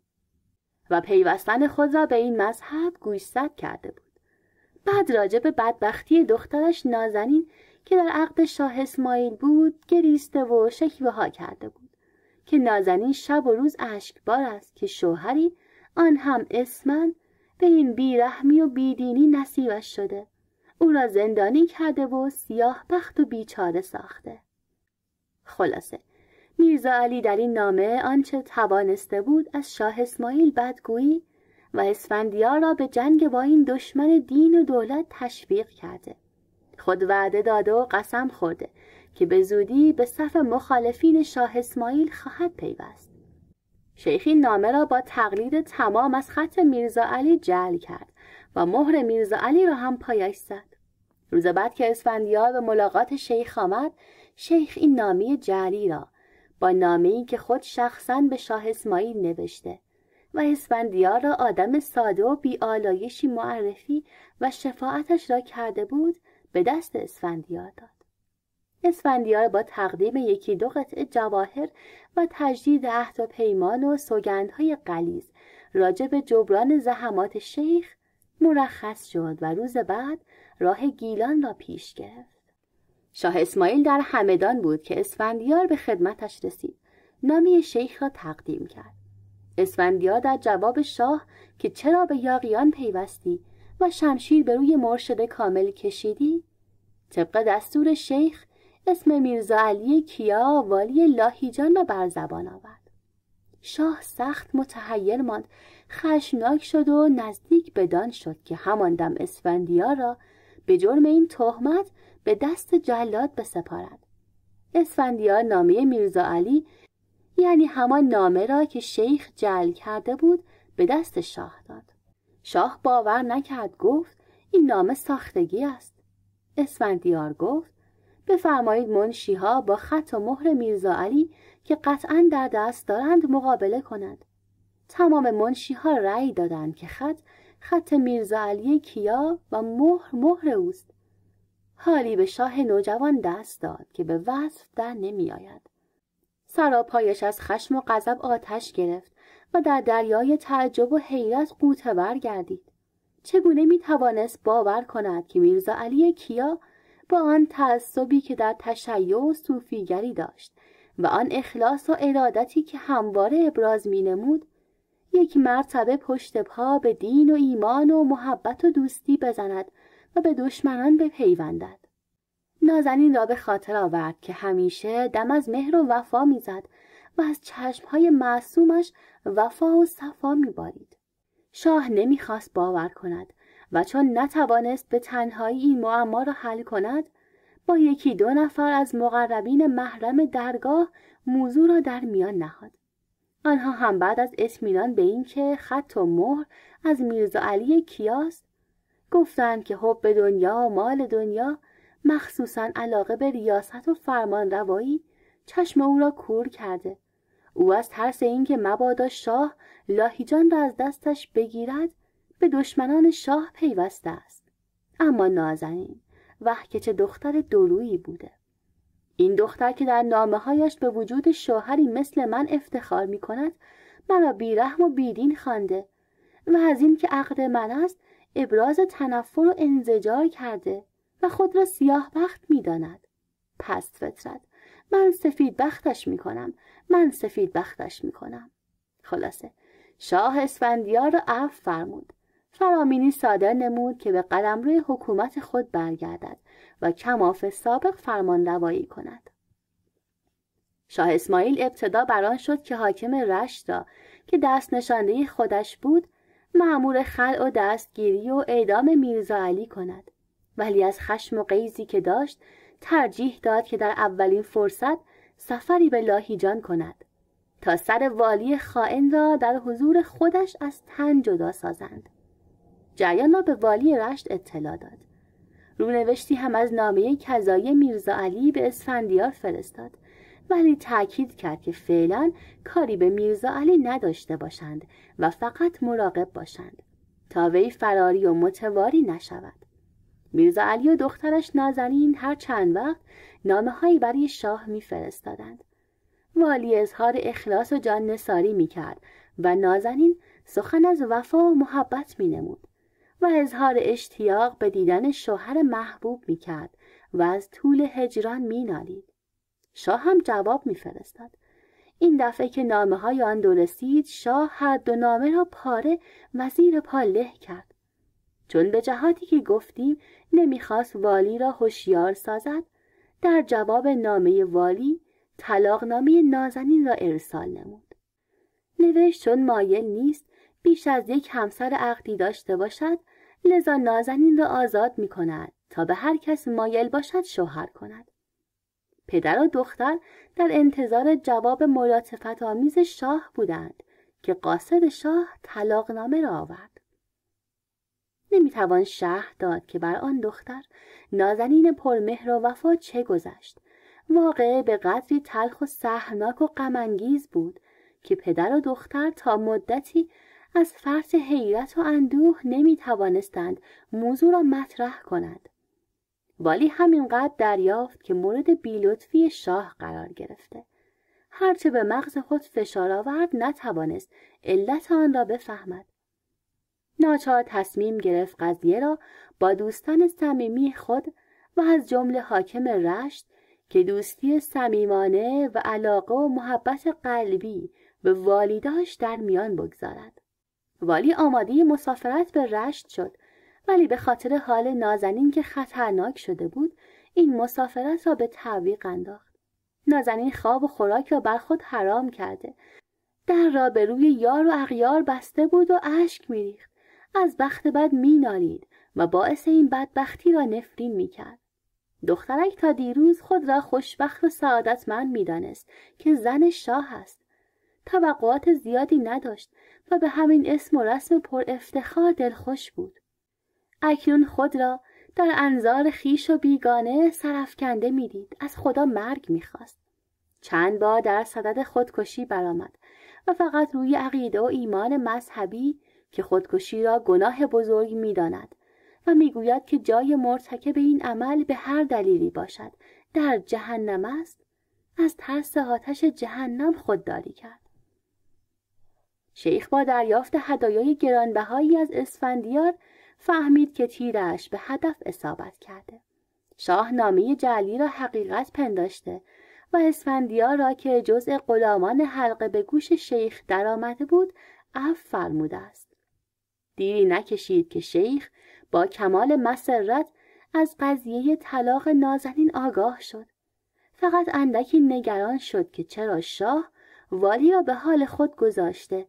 و پیوستن خود را به این مذهب گوشزد کرده بود بعد راجب به بدبختی دخترش نازنین که در عقد شاه اسماعیل بود گریسته و شکوه ها کرده بود که نازنین شب و روز اشکبار است که شوهری آن هم اسمن به این بیرحمی و بیدینی نصیبش شده او را زندانی کرده و سیاه بخت و بیچاره ساخته خلاصه میرزا علی در این نامه آنچه توانسته بود از شاه اسماعیل بدگویی و اسفندیار را به جنگ با این دشمن دین و دولت تشویق کرده خود وعده داده و قسم خورده که به زودی به صف مخالفین شاه اسماعیل خواهد پیوست این نامه را با تقلید تمام از خط میرزا علی جعل کرد و مهر میرزا علی را هم پایش زد روز بعد که اسفندیار به ملاقات شیخ آمد شیخ این نامی جعلی را با نامه ای که خود شخصا به شاه اسماعیل نوشته و اسفندیار را آدم ساده و بیالایشی معرفی و شفاعتش را کرده بود به دست اسفندیار داد اسفندیار با تقدیم یکی دو قطعه جواهر و تجدید عهد و پیمان و سوگندهای قلیز راجب جبران زحمات شیخ مرخص شد و روز بعد راه گیلان را پیش گرفت شاه اسماعیل در همدان بود که اسفندیار به خدمتش رسید نامی شیخ را تقدیم کرد اسفندیار در جواب شاه که چرا به یاقیان پیوستی و شمشیر به روی مرشد کامل کشیدی طبق دستور شیخ اسم میرزا علی کیا والی لاهیجان را بر زبان آورد شاه سخت متحیر ماند خشناک شد و نزدیک بدان شد که همان دم اسفندیار را به جرم این تهمت به دست جلاد بسپارد اسفندیار نامه میرزا علی یعنی همان نامه را که شیخ جل کرده بود به دست شاه داد شاه باور نکرد گفت این نامه ساختگی است اسفندیار گفت بفرمایید منشیها با خط و مهر میرزا علی که قطعا در دست دارند مقابله کند تمام منشیها رأی دادند که خط خط میرزا علی کیا و مهر مهر اوست حالی به شاه نوجوان دست داد که به وصف در نمیآید. آید. پایش از خشم و غضب آتش گرفت و در دریای تعجب و حیرت قوطه گردید چگونه می توانست باور کند که میرزا علی کیا با آن تعصبی که در تشیع و صوفیگری داشت و آن اخلاص و ارادتی که همواره ابراز می نمود یک مرتبه پشت پا به دین و ایمان و محبت و دوستی بزند و به دشمنان بپیوندد نازنین را به خاطر آورد که همیشه دم از مهر و وفا میزد و از چشمهای معصومش وفا و صفا میبارید شاه نمیخواست باور کند و چون نتوانست به تنهایی این معما را حل کند با یکی دو نفر از مقربین محرم درگاه موضوع را در میان نهاد آنها هم بعد از اطمینان به اینکه خط و مهر از میرزا علی کیاست گفتند که حب دنیا و مال دنیا مخصوصا علاقه به ریاست و روایی چشم او را کور کرده او از ترس اینکه مبادا شاه لاهیجان را از دستش بگیرد به دشمنان شاه پیوسته است اما نازنین وح که چه دختر درویی بوده این دختر که در نامه هایش به وجود شوهری مثل من افتخار می کند مرا بیرحم و بیدین خوانده و از این که عقد من است ابراز تنفر و انزجار کرده و خود را سیاه بخت می داند. پس فطرت من سفید بختش می کنم من سفید بختش می کنم خلاصه شاه اسفندیار را عفو فرمود فرامینی صادر نمود که به قلم روی حکومت خود برگردد و کماف سابق فرمان روایی کند شاه اسماعیل ابتدا بران شد که حاکم رشت را که دست نشانده خودش بود معمور خل و دستگیری و اعدام میرزا علی کند ولی از خشم و قیزی که داشت ترجیح داد که در اولین فرصت سفری به لاهیجان کند تا سر والی خائن را در حضور خودش از تن جدا سازند جریان را به والی رشت اطلاع داد رونوشتی هم از نامه کذایی میرزا علی به اسفندیار فرستاد ولی تاکید کرد که فعلا کاری به میرزا علی نداشته باشند و فقط مراقب باشند تا وی فراری و متواری نشود میرزا علی و دخترش نازنین هر چند وقت نامه هایی برای شاه میفرستادند. والی اظهار اخلاص و جان نساری می و نازنین سخن از وفا و محبت مینمود و اظهار اشتیاق به دیدن شوهر محبوب میکرد و از طول هجران می شاه هم جواب میفرستاد. این دفعه که نامه های آن دو رسید شاه هر دو نامه را پاره وزیر پا له کرد چون به جهاتی که گفتیم نمیخواست والی را هوشیار سازد در جواب نامه والی نامه نازنین را ارسال نمود نوشت چون مایل نیست بیش از یک همسر عقدی داشته باشد لذا نازنین را آزاد می کند تا به هر کس مایل باشد شوهر کند پدر و دختر در انتظار جواب ملاتفت آمیز شاه بودند که قاصد شاه نامه را آورد نمیتوان شهر داد که بر آن دختر نازنین پرمهر و وفا چه گذشت واقعه به قدری تلخ و سهناک و غمانگیز بود که پدر و دختر تا مدتی از فرط حیرت و اندوه نمی توانستند موضوع را مطرح کنند. والی همینقدر دریافت که مورد بیلطفی شاه قرار گرفته. هرچه به مغز خود فشار آورد نتوانست علت آن را بفهمد. ناچار تصمیم گرفت قضیه را با دوستان صمیمی خود و از جمله حاکم رشت که دوستی صمیمانه و علاقه و محبت قلبی به والیداش در میان بگذارد والی آماده مسافرت به رشت شد ولی به خاطر حال نازنین که خطرناک شده بود این مسافرت را به تعویق انداخت نازنین خواب و خوراک را بر خود حرام کرده در را به روی یار و اغیار بسته بود و اشک میریخت از بخت بد مینالید و باعث این بدبختی را نفرین کرد دخترک تا دیروز خود را خوشبخت و سعادتمند میدانست که زن شاه است توقعات زیادی نداشت و به همین اسم و رسم پر افتخار دلخوش بود اکنون خود را در انظار خیش و بیگانه سرفکنده میدید از خدا مرگ خواست چند بار در صدد خودکشی برآمد و فقط روی عقیده و ایمان مذهبی که خودکشی را گناه بزرگ میداند و میگوید که جای مرتکب این عمل به هر دلیلی باشد در جهنم است از ترس آتش جهنم خودداری کرد شیخ با دریافت هدایای گرانبهایی از اسفندیار فهمید که تیرش به هدف اصابت کرده شاه جلی را حقیقت پنداشته و اسفندیار را که جزء غلامان حلقه به گوش شیخ درآمده بود اف فرموده است دیری نکشید که شیخ با کمال مسرت از قضیه طلاق نازنین آگاه شد فقط اندکی نگران شد که چرا شاه والی را به حال خود گذاشته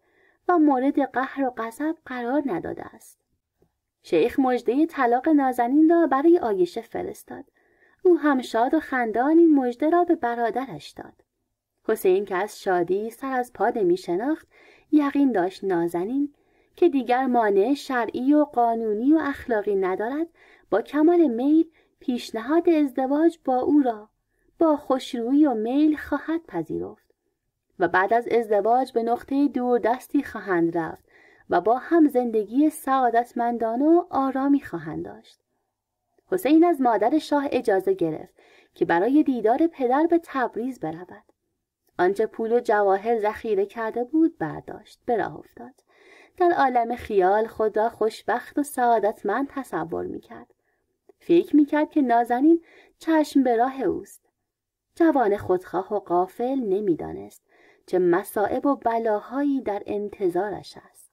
و مورد قهر و غضب قرار نداده است شیخ مجده طلاق نازنین را برای آیشه فرستاد او هم شاد و خندان این مجده را به برادرش داد حسین که از شادی سر از پا می شناخت یقین داشت نازنین که دیگر مانع شرعی و قانونی و اخلاقی ندارد با کمال میل پیشنهاد ازدواج با او را با خوشرویی و میل خواهد پذیرفت و بعد از ازدواج به نقطه دستی خواهند رفت و با هم زندگی سعادتمندانه و آرامی خواهند داشت حسین از مادر شاه اجازه گرفت که برای دیدار پدر به تبریز برود آنچه پول و جواهر ذخیره کرده بود برداشت به راه افتاد در عالم خیال خود را خوشبخت و سعادتمند تصور میکرد فکر میکرد که نازنین چشم به راه اوست جوان خودخواه و قافل نمیدانست چه مصائب و بلاهایی در انتظارش است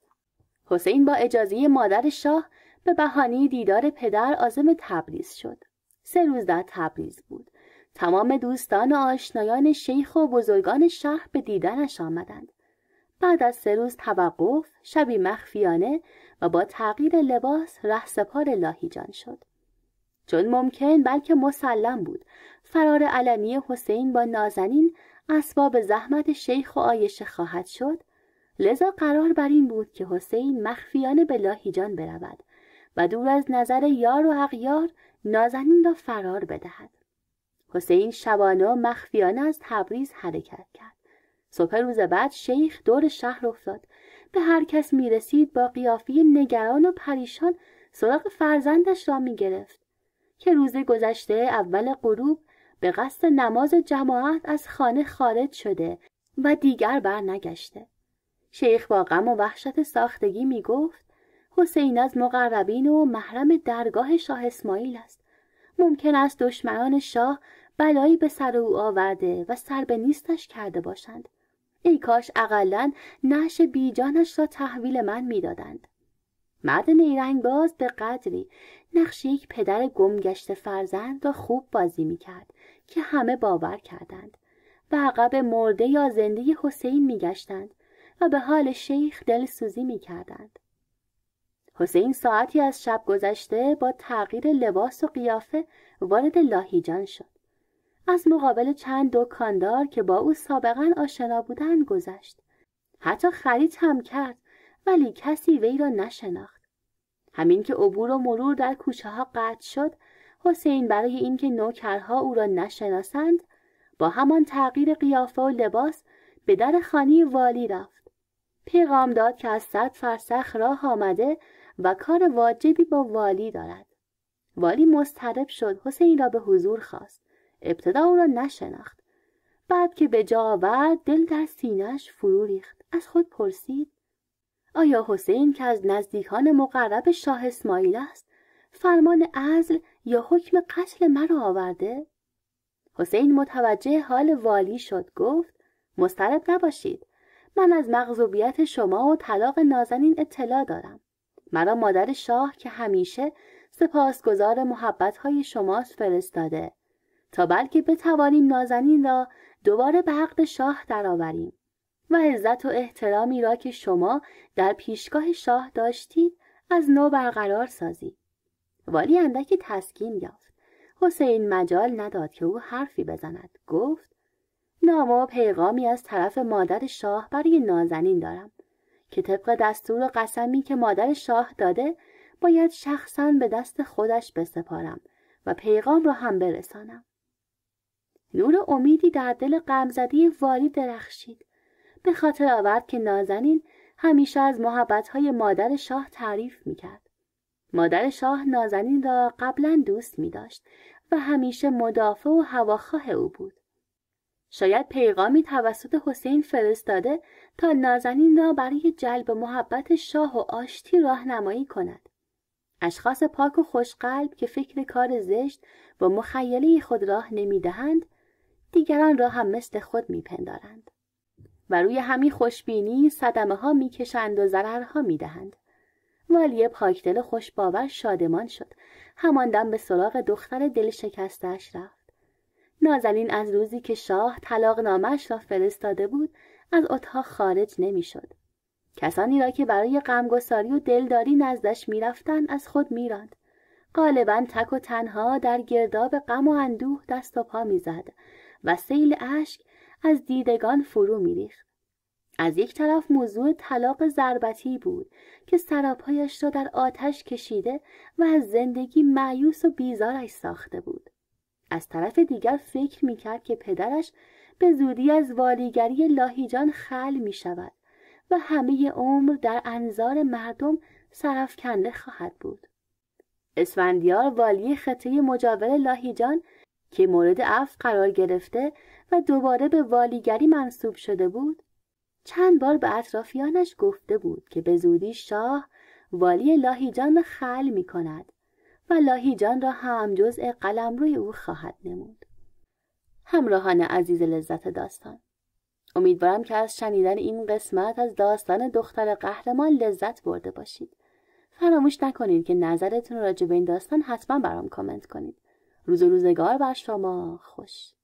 حسین با اجازه مادر شاه به بهانه دیدار پدر عازم تبریز شد سه روز در تبریز بود تمام دوستان و آشنایان شیخ و بزرگان شهر به دیدنش آمدند بعد از سه روز توقف شبی مخفیانه و با تغییر لباس رهسپار لاهیجان شد چون ممکن بلکه مسلم بود فرار علنی حسین با نازنین اسباب زحمت شیخ و آیشه خواهد شد لذا قرار بر این بود که حسین مخفیانه به لاهیجان برود و دور از نظر یار و اغیار نازنین را فرار بدهد حسین شبانه مخفیانه از تبریز حرکت کرد صبح روز بعد شیخ دور شهر افتاد به هر کس می رسید با قیافی نگران و پریشان سراغ فرزندش را می گرفت که روز گذشته اول غروب به قصد نماز جماعت از خانه خارج شده و دیگر برنگشته شیخ با غم و وحشت ساختگی می گفت حسین از مقربین و محرم درگاه شاه اسماعیل است ممکن است دشمنان شاه بلایی به سر او آورده و سر به نیستش کرده باشند ای کاش اقلا نش بیجانش را تحویل من میدادند مرد نیرنگ به قدری نقش یک پدر گمگشته فرزند را خوب بازی میکرد که همه باور کردند و عقب مرده یا زنده حسین میگشتند و به حال شیخ دلسوزی میکردند حسین ساعتی از شب گذشته با تغییر لباس و قیافه وارد لاهیجان شد از مقابل چند دکاندار که با او سابقا آشنا بودند گذشت حتی خرید هم کرد ولی کسی وی را نشناخت همین که عبور و مرور در کوچه ها قطع شد حسین برای اینکه نوکرها او را نشناسند با همان تغییر قیافه و لباس به در خانی والی رفت پیغام داد که از صد فرسخ راه آمده و کار واجبی با والی دارد والی مضطرب شد حسین را به حضور خواست ابتدا او را نشناخت بعد که به جا آورد دل در سینهش فرو ریخت از خود پرسید آیا حسین که از نزدیکان مقرب شاه اسماعیل است فرمان عزل یا حکم قتل مرا آورده حسین متوجه حال والی شد گفت مسترب نباشید من از مغضوبیت شما و طلاق نازنین اطلاع دارم مرا مادر شاه که همیشه سپاسگزار محبتهای شماست فرستاده تا بلکه بتوانیم نازنین را دوباره به حق شاه درآوریم و عزت و احترامی را که شما در پیشگاه شاه داشتید از نو برقرار سازی. والی اندکی تسکین یافت حسین مجال نداد که او حرفی بزند گفت نامه و پیغامی از طرف مادر شاه برای نازنین دارم که طبق دستور و قسمی که مادر شاه داده باید شخصا به دست خودش بسپارم و پیغام را هم برسانم نور امیدی در دل غمزده والی درخشید به خاطر آورد که نازنین همیشه از محبتهای مادر شاه تعریف میکرد مادر شاه نازنین را قبلا دوست می داشت و همیشه مدافع و هواخواه او بود. شاید پیغامی توسط حسین فرستاده تا نازنین را برای جلب محبت شاه و آشتی راهنمایی کند. اشخاص پاک و خوشقلب که فکر کار زشت و مخیله خود راه نمیدهند دیگران را هم مثل خود میپندارند و روی همین خوشبینی صدمه ها میکشند و ضررها میدهند والی پاکدل خوشباور شادمان شد همان دم به سراغ دختر دل شکستش رفت نازنین از روزی که شاه طلاق نامش را فرستاده بود از اتاق خارج نمیشد کسانی را که برای غمگساری و دلداری نزدش میرفتند از خود میراند غالبا تک و تنها در گرداب غم و اندوه دست و پا میزد و سیل اشک از دیدگان فرو میریخت از یک طرف موضوع طلاق ضربتی بود که سرابهایش را در آتش کشیده و از زندگی معیوس و بیزارش ساخته بود از طرف دیگر فکر میکرد که پدرش به زودی از والیگری لاهیجان خل می و همه عمر در انظار مردم سرفکنده خواهد بود. اسفندیار والی خطه مجاور لاهیجان که مورد عفو قرار گرفته و دوباره به والیگری منصوب شده بود چند بار به اطرافیانش گفته بود که به زودی شاه والی لاهیجان را خل می کند و لاهیجان را هم جزء قلم روی او خواهد نمود همراهان عزیز لذت داستان امیدوارم که از شنیدن این قسمت از داستان دختر قهرمان لذت برده باشید فراموش نکنید که نظرتون راجع به این داستان حتما برام کامنت کنید روز و روزگار بر شما خوش